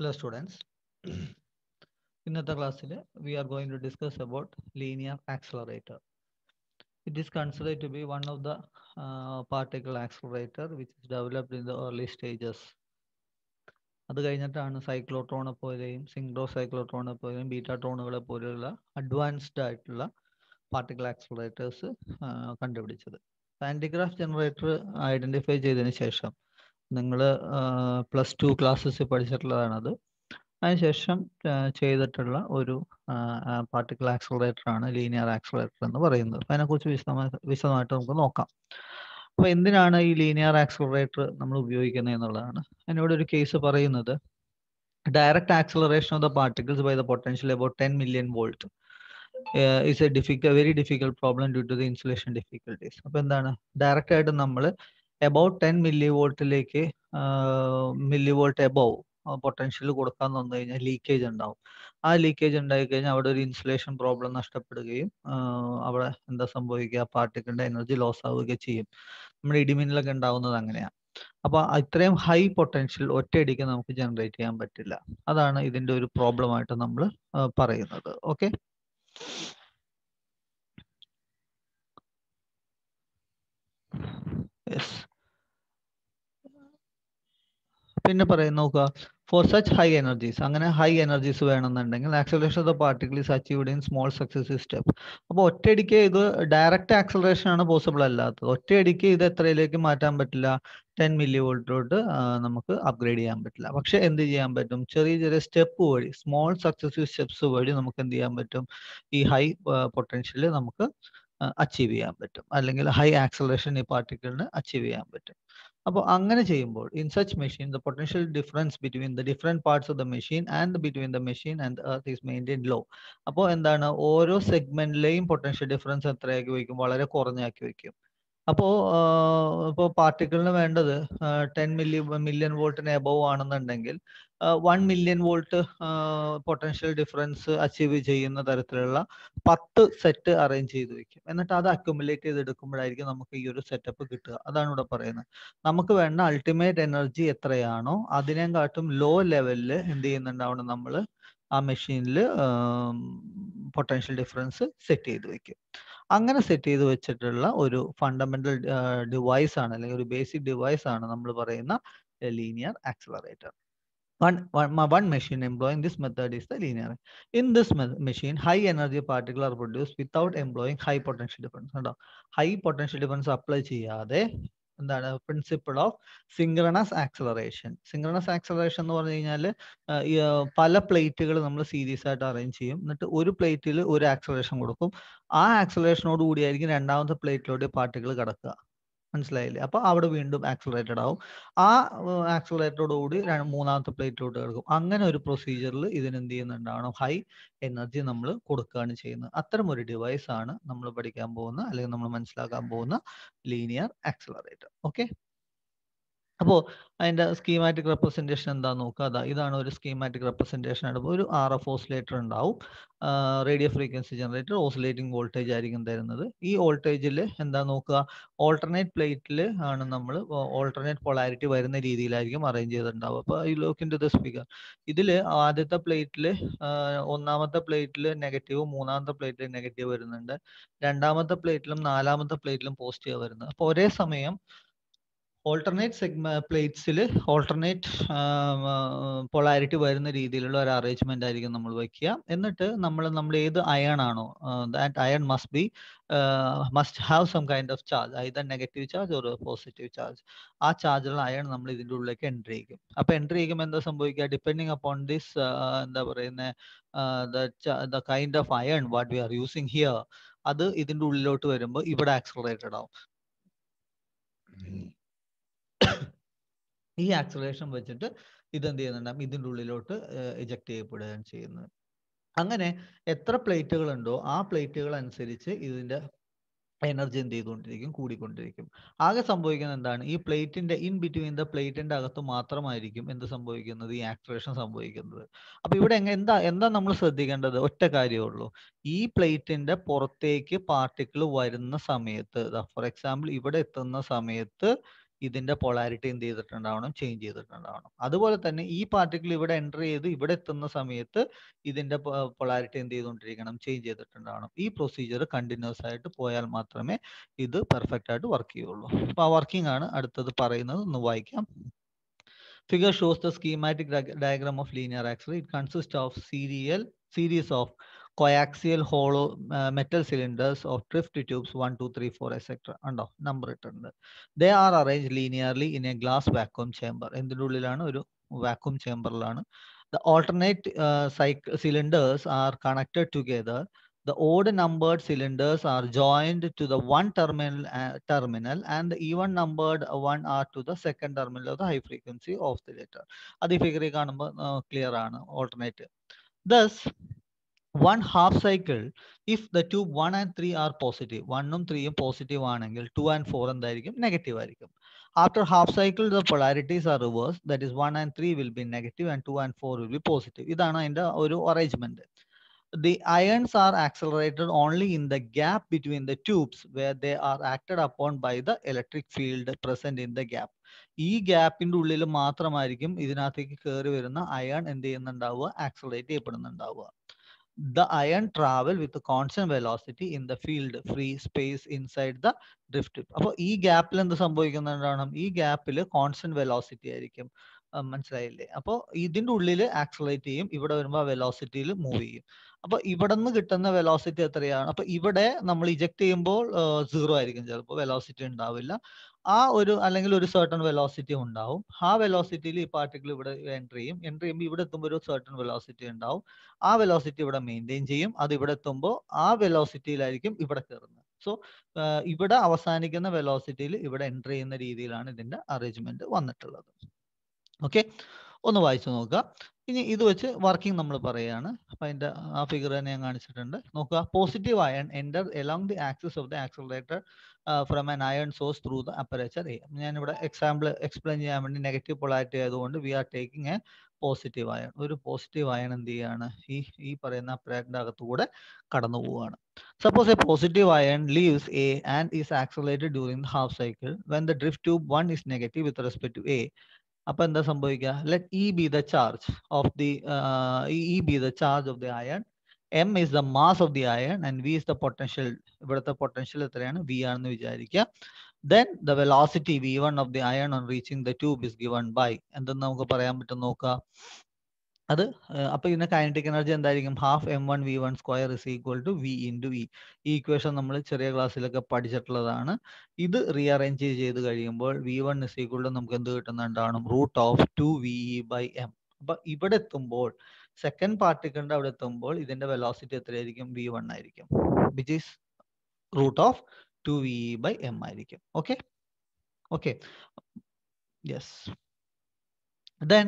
Hello students. ഇന്നത്തെ ക്ലാസ്സിൽ we are going to discuss about linear accelerator it is considered to be one of the particle accelerator which is developed in the early stages അത് കഴിഞ്ഞിട്ടാണ് സൈക്ലോട്രോണെ പോലെയും synchro സൈക്ലോട്രോണെ പോലെയും ബീറ്റാട്രോണുകളെ പോലെയുള്ള advanced ആയിട്ടുള്ള particle accelerators uh, കണ്ടുപിടിച്ചത് പാൻഡിഗ്രാഫ് generator identify ചെയ്തതിന് ശേഷം നിങ്ങൾ പ്ലസ് ടു ക്ലാസ്സസ് പഠിച്ചിട്ടുള്ളതാണത് അതിനുശേഷം ചെയ്തിട്ടുള്ള ഒരു പാർട്ടിക്കൽ ആക്സലറേറ്റർ ആണ് ലീനിയർ ആക്സലറേറ്റർ എന്ന് പറയുന്നത് അതിനെക്കുറിച്ച് വിശദമായി വിശദമായിട്ട് നമുക്ക് നോക്കാം അപ്പോൾ എന്തിനാണ് ഈ ലീനിയർ ആക്സലറേറ്റർ നമ്മൾ ഉപയോഗിക്കുന്നത് എന്നുള്ളതാണ് അതിനോട് ഒരു കേസ് പറയുന്നത് direct acceleration of the particles by the potential about ten million volt is a difficult very difficult problem due to the insulation difficulties അപ്പോൾ എന്താണ് ഡയറക്റ്റ് ആയിട്ട് നമ്മൾ എബൌട്ട് ടെൻ മില്ലി വോൾട്ടിലേക്ക് മില്ലി വോൾട്ട് എബൌ പൊട്ടൻഷ്യൽ കൊടുക്കാൻ വന്നു കഴിഞ്ഞാൽ leakage ഉണ്ടാവും ആ ലീക്കേജ് ഉണ്ടായി കഴിഞ്ഞാൽ അവിടെ ഒരു ഇൻസുലേഷൻ പ്രോബ്ലം നഷ്ടപ്പെടുകയും അവിടെ എന്താ സംഭവിക്കുക പാർട്ടിക്കിളിന്റെ എനർജി ലോസ് ആവുക ചെയ്യും നമ്മുടെ ഇടിമിന്നലൊക്കെ ഉണ്ടാവുന്നത് അങ്ങനെയാണ് അപ്പൊ ഇത്രയും ഹൈ പൊട്ടൻഷ്യൽ ഒറ്റയടിക്ക് നമുക്ക് ജനറേറ്റ് ചെയ്യാൻ പറ്റില്ല അതാണ് ഇതിന്റെ ഒരു പ്രോബ്ലം ആയിട്ട് നമ്മൾ പറയുന്നത് ഓക്കെ യെസ് പിന്നെ പറയാം നോക്കുക ഫോർ സച്ച് ഹൈ എനർജീസ് അങ്ങനെ ഹൈ എനർജീസ് വേണമെന്നുണ്ടെങ്കിൽ acceleration of the particle is achieved in small successive step അപ്പോൾ ഒറ്റയടിക്ക് ഇത് ഡയറക്റ്റ് ആക്സലറേഷൻ ആണ് പോസിബിൾ അല്ലാത്തത് ഒറ്റയടിക്ക് ഇത് എത്രയിലേക്ക് മാറ്റാൻ പറ്റില്ല ടെൻ മില്ലി വോൾട്ടിലോട്ട് നമുക്ക് അപ്ഗ്രേഡ് ചെയ്യാൻ പറ്റില്ല പക്ഷെ എന്ത് ചെയ്യാൻ പറ്റും ചെറിയ ചെറിയ സ്റ്റെപ്പ് വഴി സ്മോൾ സക്സസീവ് സ്റ്റെപ്സ് വഴി നമുക്ക് എന്ത് ചെയ്യാൻ പറ്റും ഈ ഹൈ പൊട്ടൻഷ്യൽ നമുക്ക് അച്ചീവ് ചെയ്യാൻ പറ്റും അല്ലെങ്കിൽ ഹൈ ആക്സലറേഷൻ ഈ പാർട്ടിക്കിളിന് അച്ചീവ് ചെയ്യാൻ പറ്റും അപ്പോൾ അങ്ങനെ ചെയ്യുമ്പോൾ in such machine the potential difference between the different parts of the machine and between the machine and earth is maintain low അപ്പോൾ എന്താണ് ഓരോ സെഗ്മെന്റിലെയും പൊട്ടൻഷ്യൽ ഡിഫറൻസ് എത്രയാക്കി വയ്ക്കും വളരെ കുറഞ്ഞാക്കി വയ്ക്കും അപ്പോ ഇപ്പോ പാർട്ടിക്കിളിന് വേണ്ടത് ടെൻ മില്ലി മില്യൺ വോൾട്ടിന് എബവ് ആണെന്നുണ്ടെങ്കിൽ one million volt potential difference achieve ചെയ്യുന്ന തരത്തിലുള്ള പത്ത് സെറ്റ് അറേഞ്ച് ചെയ്ത് വെക്കും എന്നിട്ട് അത് അക്യുമുലേറ്റ് എടുക്കുമ്പോഴായിരിക്കും നമുക്ക് ഈ ഒരു സെറ്റപ്പ് കിട്ടുക അതാണ് ഇവിടെ പറയുന്നത് നമുക്ക് വേണ്ട അൾട്ടിമേറ്റ് എനർജി എത്രയാണോ അതിനെക്കാട്ടും ലോ ലെവലിൽ എന്ത് ചെയ്യുന്നുണ്ടാവണം നമ്മൾ ആ മെഷീനിൽ പൊട്ടൻഷ്യൽ ഡിഫറൻസ് സെറ്റ് ചെയ്ത് വെക്കും അങ്ങനെ സെറ്റ് ചെയ്ത് വെച്ചിട്ടുള്ള ഒരു ഫണ്ടമെന്റൽ ഡിവൈസ് ആണ് അല്ലെങ്കിൽ ഒരു ബേസിക് ഡിവൈസ് ആണ് നമ്മൾ പറയുന്ന linear accelerator one one machine employing this method is the linear in this machine high energy particular produce without employing high potential difference high potential difference apply ചെയ്യാതെ എന്താണ് principle of synchronous acceleration synchronous acceleration എന്ന് പറഞ്ഞു കഴിഞ്ഞാൽ പല പ്ലേറ്റുകൾ നമ്മൾ series ആയിട്ട് arrange ചെയ്യും എന്നിട്ട് ഒരു പ്ലേറ്റിൽ ഒരു ആക്സലറേഷൻ കൊടുക്കും ആ ആക്സലറേഷനോട് കൂടിയായിരിക്കും രണ്ടാമത്തെ പ്ലേറ്റിലോട്ട് പാർട്ടികൾ കിടക്കുക മനസ്സിലായില്ലേ അപ്പൊ അവിടെ വീണ്ടും ആക്സലറേറ്റഡ് ആവും ആ ആക്സലറേറ്ററോടുകൂടി മൂന്നാമത്തെ പ്ലേറ്റിലോട്ട് കിടക്കും അങ്ങനെ ഒരു പ്രൊസീജിയറിൽ ഇതിന് എന്ത് ചെയ്യുന്നുണ്ടാവണം ഹൈ എനർജി നമ്മൾ കൊടുക്കുകയാണ് ചെയ്യുന്നത് അത്തരം ഒരു ഡിവൈസ് ആണ് നമ്മൾ പഠിക്കാൻ പോകുന്ന അല്ലെങ്കിൽ നമ്മൾ മനസ്സിലാക്കാൻ പോകുന്ന ലീനിയർ ആക്സിലറേറ്റർ ഓക്കെ അപ്പോൾ അതിൻ്റെ സ്കീമാറ്റിക് റെപ്രസെൻറ്റേഷൻ എന്താ നോക്കുക അതാ ഇതാണ് ഒരു സ്കീമാറ്റിക് റെപ്രസെൻറ്റേഷൻ ആണ് ഒരു ആർ എഫ് ഓസിലേറ്റർ ഉണ്ടാവും radio frequency generator oscillating voltage ആയിരിക്കും തരുന്നത് ഈ വോൾട്ടേജിൽ എന്താ നോക്കുക ഓൾട്ടർനേറ്റ് പ്ലേറ്റിൽ ആണ് നമ്മൾ ഓൾട്ടർനേറ്റ് പൊളാരിറ്റി വരുന്ന രീതിയിലായിരിക്കും അറേഞ്ച് ചെയ്തിട്ടുണ്ടാവുക അപ്പോൾ ഈ ലോക്കിൻ്റെ ദ സ്പീക്കർ ഇതിൽ ആദ്യത്തെ പ്ലേറ്റിൽ ഒന്നാമത്തെ പ്ലേറ്റിൽ നെഗറ്റീവ് മൂന്നാമത്തെ പ്ലേറ്റിൽ നെഗറ്റീവ് വരുന്നുണ്ട് രണ്ടാമത്തെ പ്ലേറ്റിലും നാലാമത്തെ പ്ലേറ്റിലും പോസിറ്റീവ് വരുന്നത് അപ്പോൾ ഒരേ സമയം ഓൾട്ടർനേറ്റ് സെഗ്മ പ്ലേറ്റ്സിൽ ഓൾട്ടർനേറ്റ് പൊളാരിറ്റി വരുന്ന രീതിയിലുള്ള ഒരു അറേഞ്ച്മെന്റ് ആയിരിക്കും നമ്മൾ വയ്ക്കുക എന്നിട്ട് നമ്മൾ നമ്മൾ ഏത് അയൺ ആണോ that ion must be must have some kind of charge either negative charge ഒരു പോസിറ്റീവ് ചാർജ് ആ ചാർജുള്ള അയൺ നമ്മൾ ഇതിൻ്റെ ഉള്ളിലേക്ക് എൻട്രി ചെയ്യും അപ്പോൾ എൻട്രി ചെയ്യുമ്പോൾ എന്താ സംഭവിക്കുക ഡിപ്പെൻഡിങ് അപ്പോൺ ദിസ് എന്താ പറയുന്നത് the kind of ion what we are using here അത് ഇതിൻ്റെ ഉള്ളിലോട്ട് വരുമ്പോൾ ഇവിടെ ആക്സലറേറ്റഡ് ആവും ഈ ആക്സലേഷൻ വെച്ചിട്ട് ഇതെന്ത് ചെയ്യുന്നുണ്ട് ഇതിൻ്റെ ഉള്ളിലോട്ട് ഇജക്ട് ചെയ്യപ്പെടുകയാണ് ചെയ്യുന്നത് അങ്ങനെ എത്ര പ്ലേറ്റുകൾ ഉണ്ടോ ആ പ്ലേറ്റുകൾ അനുസരിച്ച് ഇതിൻ്റെ എനർജി എന്ത് ചെയ്തുകൊണ്ടിരിക്കും കൂടിക്കൊണ്ടിരിക്കും ആകെ സംഭവിക്കുന്നത് എന്താണ് ഈ പ്ലേറ്റിന്റെ ഇൻ ബിറ്റ്വീൻ ദ പ്ലേറ്റിന്റെ അകത്ത് മാത്രമായിരിക്കും എന്ത് സംഭവിക്കുന്നത് ഈ ആക്സലേഷൻ സംഭവിക്കുന്നത് അപ്പൊ ഇവിടെ എന്താ എന്താ നമ്മൾ ശ്രദ്ധിക്കേണ്ടത് ഒറ്റ കാര്യമേ ഉള്ളൂ ഈ പ്ലേറ്റിന്റെ പുറത്തേക്ക് പാർട്ടിക്കിൾ വരുന്ന സമയത്ത് ഫോർ എക്സാമ്പിൾ ഇവിടെ എത്തുന്ന സമയത്ത് ഇതിന്റെ പൊളാരിറ്റി എന്ത് ചെയ്തിട്ടുണ്ടാവണം ചേഞ്ച് ചെയ്തിട്ടുണ്ടാവണം അതുപോലെ തന്നെ ഈ പാർട്ടിക്കിൾ ഇവിടെ എൻ്റർ ചെയ്ത് ഇവിടെ എത്തുന്ന സമയത്ത് ഇതിന്റെ പൊളാരിറ്റി എന്ത് ചെയ്തുകൊണ്ടിരിക്കണം ചേഞ്ച് ചെയ്തിട്ടുണ്ടാവണം ഈ പ്രൊസീജിയർ കണ്ടിന്യൂസ് ആയിട്ട് പോയാൽ മാത്രമേ ഇത് പെർഫെക്റ്റ് ആയിട്ട് വർക്ക് ചെയ്യുള്ളൂ അപ്പൊ ആ വർക്കിംഗ് ആണ് അടുത്തത് പറയുന്നത് ഒന്ന് വായിക്കാം figure shows the schematic diagram of linear accelerator. It consist of serial series of coaxial hollow metal cylinders of drift tubes one two three four etcetera ഉണ്ടോ നമ്പർ ഇട്ടിട്ടുണ്ട് they are arrange linearly in a glass vacuum chamber എന്തിൻ്റെ ഉള്ളിലാണ് ഒരു vacuum ചേംബറിലാണ് the alternate cycle cylinders are connected together the odd numbered cylinders are joined to the one terminal uh, terminal and the even numbered one are to the second terminal of the high frequency oscillator. അത് ഈ ഫിഗറിൽ കാണുമ്പോൾ clear ആണ് alternate ദസ് one half cycle if the tube 1 and 3 are positive 1 ഉം 3 ഉം positive ആണെങ്കിൽ 2 and 4 എന്തായിരിക്കും നെഗറ്റീവ് ആയിരിക്കും after half cycle the polarities are reversed that is 1 and 3 will be negative and 2 and 4 will be positive ഇതാണ് അതിന്റെ ഒരു arrangement the ions are accelerated only in the gap between the tubes where they are acted upon by the electric field present in the gap ഈ ഗ്യാപ്പിന്റെ ഉള്ളിൽ മാത്രമായിരിക്കും ഇതിനകത്തേക്ക് കയറി വരുന്ന ion എന്ത് ചെയ്യുന്നുണ്ടാവുക ആക്സലറേറ്റ് ചെയ്യപ്പെടുന്നുണ്ടാവുക the ion travel with a constant velocity in the field free space inside the drift tip അപ്പോൾ ഈ ഗ്യാപ്പിൽ എന്ത് സംഭവിക്കുന്നുണ്ടാണ് ഈ ഗ്യാപ്പിൽ കോൺസ്റ്റന്റ് വെലോസിറ്റി ആയിരിക്കും മനസ്സിലായില്ലേ അപ്പോൾ ഇതിൻ്റെ ഉള്ളിൽ ആക്സലേറ്റ് ചെയ്യും ഇവിടെ വരുമ്പോൾ വെലോസിറ്റിയിൽ മൂവ് ചെയ്യും അപ്പോൾ ഇവിടെ നിന്ന് കിട്ടുന്ന വെലോസിറ്റി എത്രയാണ് അപ്പോൾ ഇവിടെ നമ്മൾ ഇജക്ട് ചെയ്യുമ്പോൾ സീറോ ആയിരിക്കും ചിലപ്പോൾ വെലോസിറ്റി ഉണ്ടാവില്ല ആ ഒരു അല്ലെങ്കിൽ ഒരു സെർട്ടൺ വെലോസിറ്റി ഉണ്ടാവും ആ വെലോസിറ്റിയിൽ ഈ പാർട്ടിക്കിൾ ഇവിടെ എൻ്റർ ചെയ്യും എൻ്റർ ചെയ്യുമ്പോൾ ഇവിടെ എത്തുമ്പോൾ ഒരു സെർട്ടൺ വെലോസിറ്റി ഉണ്ടാവും ആ വെലോസിറ്റി ഇവിടെ മെയിൻറ്റെയിൻ ചെയ്യും അത് ഇവിടെ എത്തുമ്പോൾ ആ വെലോസിറ്റിയിലായിരിക്കും ഇവിടെ കയറുന്നത് സോ ഇവിടെ അവസാനിക്കുന്ന വെലോസിറ്റിയിൽ ഇവിടെ എൻ്റർ ചെയ്യുന്ന രീതിയിലാണ് ഇതിൻ്റെ അറേഞ്ച്മെന്റ് വന്നിട്ടുള്ളത് ഓക്കെ ഒന്ന് വായിച്ചു നോക്കുക ഇനി ഇത് വെച്ച് വർക്കിംഗ് നമ്മൾ പറയുകയാണ് അപ്പൊ അതിന്റെ ആ ഫിഗർ തന്നെ ഞാൻ കാണിച്ചിട്ടുണ്ട് നോക്കുക positive ion enter along the axis of the accelerator from an ion source through the aperture A ഞാനിവിടെ എക്സാമ്പിൾ എക്സ്പ്ലെയിൻ ചെയ്യാൻ വേണ്ടി നെഗറ്റീവ് പൊളാരിറ്റി ആയതുകൊണ്ട് we are taking a positive ion ഒരു പോസിറ്റീവ് അയൺ എന്ത് ചെയ്യാണ് ഈ ഈ പറയുന്ന അപ്പറേറ്ററിൻ്റെ അകത്തുകൂടെ കടന്നു പോവുകയാണ് suppose a positive ion leaves A and is accelerated during the half cycle when the drift tube one is negative with respect to A അപ്പൊ എന്താ സംഭവിക്കുക let E be the charge of the E be the charge of the ion M is the mass of the ion and V is the potential ഇവിടുത്തെ potential എത്രയാണ് V ആണെന്ന് വിചാരിക്കുക then the velocity V one of the ion on reaching the tube is given by എന്തെന്ന് നമുക്ക് പറയാൻ പറ്റും നോക്കുക അത് അപ്പൊ ഇതിന്റെ കൈനറ്റിക് എനർജി എന്തായിരിക്കും half M one V one square is equal to V two V ഈ ഇക്വേഷൻ നമ്മൾ ചെറിയ ക്ലാസ്സിലൊക്കെ പഠിച്ചിട്ടുള്ളതാണ് ഇത് റീഅറേഞ്ച് ചെയ്ത് കഴിയുമ്പോൾ V one is equal to നമുക്ക് എന്ത് കിട്ടുന്നുണ്ടാണ് root of two V E e by M അപ്പൊ ഇവിടെ എത്തുമ്പോൾ സെക്കൻഡ് പാർട്ടിക്കിളിന്റെ അവിടെ എത്തുമ്പോൾ ഇതിന്റെ വെലോസിറ്റി എത്രയായിരിക്കും വി വൺ ആയിരിക്കും which is root of two V E by M ആയിരിക്കും ഓക്കെ ഓക്കെ യെസ് ദെൻ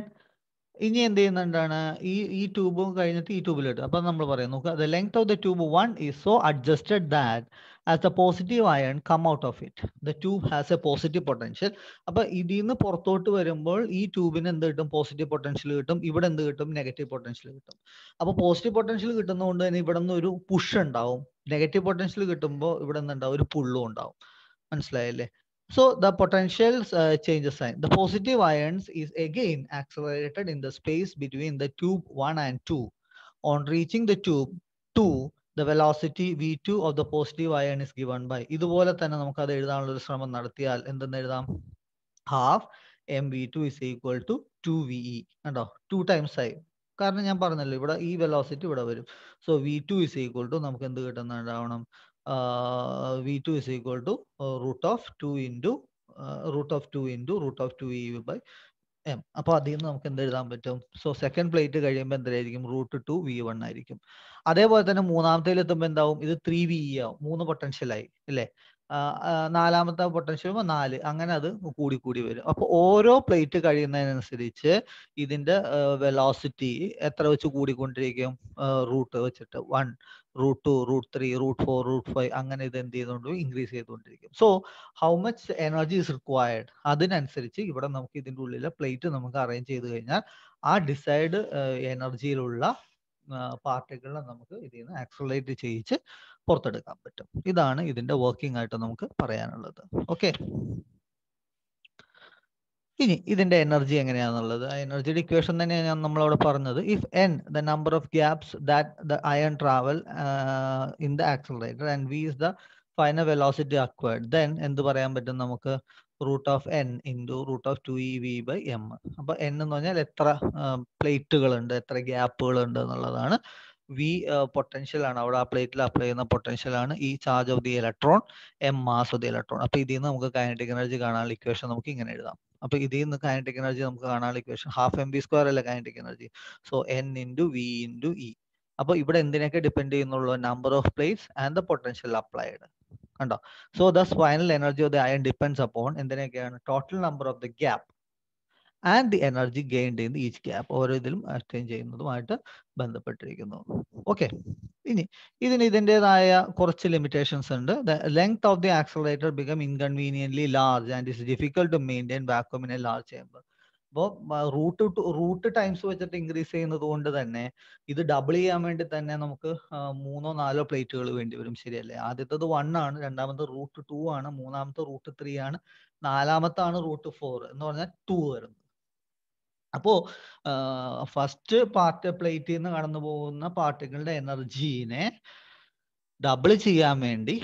ഇനി എന്ത് ചെയ്യുന്നുണ്ടാണ് ഈ ഈ ട്യൂബ് കഴിഞ്ഞിട്ട് ഈ ട്യൂബിലിട്ട് അപ്പം നമ്മൾ പറയും നോക്കുക the length of the tube one is so adjusted that as the positive ion come out of it the tube has a positive potential അപ്പം ഇതിൽ നിന്ന് പുറത്തോട്ട് വരുമ്പോൾ ഈ ട്യൂബിന് എന്ത് കിട്ടും പോസിറ്റീവ് പൊട്ടൻഷ്യൽ കിട്ടും ഇവിടെ എന്ത് കിട്ടും നെഗറ്റീവ് പൊട്ടൻഷ്യൽ കിട്ടും അപ്പോൾ പോസിറ്റീവ് പൊട്ടൻഷ്യൽ കിട്ടുന്നതുകൊണ്ട് തന്നെ ഇവിടെ നിന്ന് ഒരു പുഷ് ഉണ്ടാവും നെഗറ്റീവ് പൊട്ടൻഷ്യൽ കിട്ടുമ്പോൾ ഇവിടെ ഉണ്ടാവും ഒരു പുള്ളും ഉണ്ടാവും മനസ്സിലായല്ലേ So the potential uh, changes sign. The positive ions is again accelerated in the space between the tube 1 and 2. On reaching the tube 2, the velocity V2 of the positive ion is given by. ഇതുപോലെ തന്നെ നമുക്ക് അത് എഴുതാനുള്ള ഒരു ശ്രമം നടത്തിയാൽ എന്തെന്ന് എഴുതാം half M is equal to equal to e V E കണ്ടോ ടു ടൈംസ് ആയി കാരണം ഞാൻ പറഞ്ഞല്ലോ ഇവിടെ e velocity ഇവിടെ വരും so V two is equal to നമുക്ക് എന്ത് കിട്ടുന്നുണ്ടാവണം V2 is equal to root of 2 into root of 2 into root e of 2 EV by M അപ്പോൾ അതിൽ നിന്ന് നമുക്ക് എന്ത് എഴുതാൻ പറ്റും സോ സെക്കൻഡ് പ്ലേറ്റ് കഴിയുമ്പോൾ എന്തായിരിക്കും റൂട്ട് ടു വി ആയിരിക്കും അതേപോലെ തന്നെ മൂന്നാമത്തേൽ എത്തുമ്പോൾ എന്താവും ഇത് ത്രീ വി e ആവും മൂന്ന് പൊട്ടൻഷ്യലായി അല്ലേ നാലാമത്തെ പൊട്ടൻഷ്യം നാല് അങ്ങനെ അത് കൂടി കൂടി വരും അപ്പോൾ ഓരോ പ്ലേറ്റ് കഴിയുന്നതിനനുസരിച്ച് ഇതിന്റെ വെലോസിറ്റി എത്ര വെച്ച് കൂടിക്കൊണ്ടിരിക്കും റൂട്ട് വെച്ചിട്ട് one root two root three root four root five അങ്ങനെ ഇത് എന്ത് ചെയ്തുകൊണ്ട് ഇൻക്രീസ് ചെയ്തുകൊണ്ടിരിക്കും so how much energy is required അതിനനുസരിച്ച് ഇവിടെ നമുക്ക് ഇതിൻ്റെ ഉള്ളിലെ പ്ലേറ്റ് നമുക്ക് അറേഞ്ച് ചെയ്ത് കഴിഞ്ഞാൽ ആ ഡിസൈഡ് എനർജിയിലുള്ള പാർട്ടിക്കിളിനെ നമുക്ക് ഇതിൽ നിന്ന് ആക്സലേറ്റ് ചെയ്യിച്ച് പുറത്തെടുക്കാൻ പറ്റും ഇതാണ് ഇതിന്റെ വർക്കിംഗ് ആയിട്ട് നമുക്ക് പറയാനുള്ളത് ഓക്കെ ഇനി ഇതിന്റെ എനർജി എങ്ങനെയാണെന്നുള്ളത് ആ എനർജിയുടെ ഇക്വേഷൻ തന്നെയാണ് നമ്മളവിടെ പറഞ്ഞത് if N the number of gaps that the ion travel in the accelerator and V is the final velocity acquired then എന്ത് പറയാൻ പറ്റും നമുക്ക് root of N into root of two E V by M അപ്പൊ N എന്ന് പറഞ്ഞാൽ എത്ര പ്ലേറ്റുകൾ ഉണ്ട് എത്ര ഗ്യാപ്പുകൾ ഉണ്ട് എന്നുള്ളതാണ് വി പൊട്ടൻഷ്യൽ ആണ് അവിടെ ആ പ്ലേറ്റിൽ അപ്ലൈ ചെയ്യുന്ന പൊട്ടൻഷ്യൽ ആണ് ഈ charge of the electron M mass of the electron അപ്പൊ ഇതിൽ നിന്ന് നമുക്ക് കൈനറ്റിക് എനർജി കാണാനുള്ള ഇക്വേഷൻ നമുക്ക് ഇങ്ങനെ എഴുതാം അപ്പൊ ഇതിൽ നിന്ന് കൈനറ്റിക് എനർജി നമുക്ക് കാണാനുള്ള equation half M B square അല്ല kinetic energy so N into V into E അപ്പൊ ഇവിടെ എന്തിനൊക്കെ ഡിപെൻഡ് ചെയ്യുന്നുള്ളൂ number of plates and the potential applied കണ്ടോ so the final energy of the ion depends upon എന്തിനൊക്കെയാണ് total number of the gap and the energy gain in each gap ഓരോ ഇതിലും exchange ചെയ്യുന്നതുമായിട്ട് ബന്ധപ്പെട്ടിരിക്കുന്നു okay ഇനി ഇതിന് ഇതിൻ്റെതായ കുറച്ച് limitations ഉണ്ട് the length of the accelerator become inconveniently large and it's difficult to maintain vacuum in a large chamber അപ്പോൾ root root times വെച്ചിട്ട് increase ചെയ്യുന്നത് കൊണ്ട് തന്നെ ഇത് ഡബിൾ ചെയ്യാൻ വേണ്ടി തന്നെ നമുക്ക് മൂന്നോ നാലോ പ്ലേറ്റുകൾ വേണ്ടി വരും ശരിയല്ലേ ആദ്യത്തത് വൺ ആണ് രണ്ടാമത്തെ റൂട്ട് ടു ആണ് മൂന്നാമത്തെ റൂട്ട് ത്രീ ആണ് നാലാമത്താണ് റൂട്ട് ഫോർ എന്ന് പറഞ്ഞാൽ ടു വരുന്നത് അപ്പോ ഫസ്റ്റ് പാർട്ട് പ്ലേറ്റിൽ നിന്ന് കടന്നു പോകുന്ന പാർട്ടികളുടെ എനർജീനെ ഡബിൾ ചെയ്യാൻ വേണ്ടി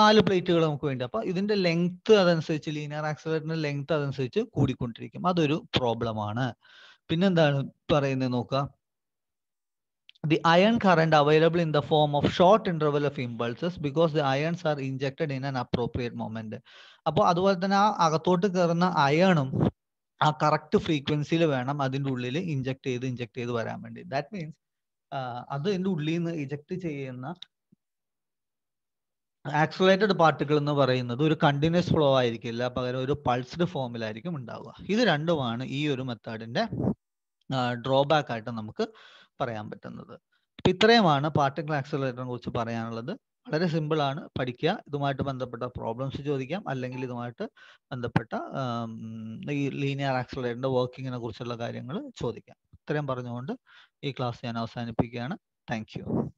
നാല് പ്ലേറ്റുകൾ നമുക്ക് വേണ്ടി അപ്പൊ ഇതിന്റെ ലെങ്ത് അതനുസരിച്ച് ലീനിയർ ആക്സിലേറ്ററിന്റെ ലെങ്ത് അതനുസരിച്ച് കൂടിക്കൊണ്ടിരിക്കും അതൊരു പ്രോബ്ലം ആണ് പിന്നെന്താണ് പറയുന്നത് നോക്കുക the ion current available in the form of short interval of impulses because the ions are injected in an appropriate moment അപ്പോൾ അതുപോലെ തന്നെ ആ അകത്തോട്ട് കയറുന്ന അയണും ആ കറക്റ്റ് ഫ്രീക്വൻസിയിൽ വേണം അതിൻ്റെ ഉള്ളിൽ ഇഞ്ചക്ട് ചെയ്ത് ഇഞ്ചക്ട് ചെയ്ത് വരാൻ വേണ്ടി ദാറ്റ് മീൻസ് അത് എൻ്റെ ഉള്ളിൽ നിന്ന് ഇജക്ട് ചെയ്യുന്ന ആക്സലേറ്റഡ് പാർട്ടിക്കിൾ എന്ന് പറയുന്നത് ഒരു കണ്ടിന്യൂസ് ഫ്ലോ ആയിരിക്കില്ല പകരം ഒരു പൾസ്ഡ് ഫോമിലായിരിക്കും ഉണ്ടാവുക ഇത് രണ്ടുമാണ് ഈ ഒരു മെത്തേഡിന്റെ ഡ്രോബാക്ക് ആയിട്ട് നമുക്ക് പറയാൻ പറ്റുന്നത് അപ്പൊ ഇത്രയുമാണ് പാർട്ടിക്കിൾ ആക്സലേറ്ററിനെ കുറിച്ച് പറയാനുള്ളത് വളരെ സിമ്പിൾ ആണ് പഠിക്കുക ഇതുമായിട്ട് ബന്ധപ്പെട്ട പ്രോബ്ലംസ് ചോദിക്കാം അല്ലെങ്കിൽ ഇതുമായിട്ട് ബന്ധപ്പെട്ട ഈ ലീനിയർ ആക്സലേറ്ററിന്റെ വർക്കിങ്ങിനെ കുറിച്ചുള്ള കാര്യങ്ങൾ ചോദിക്കാം ഇത്രയും പറഞ്ഞുകൊണ്ട് ഈ ക്ലാസ് ഞാൻ അവസാനിപ്പിക്കുകയാണ് താങ്ക്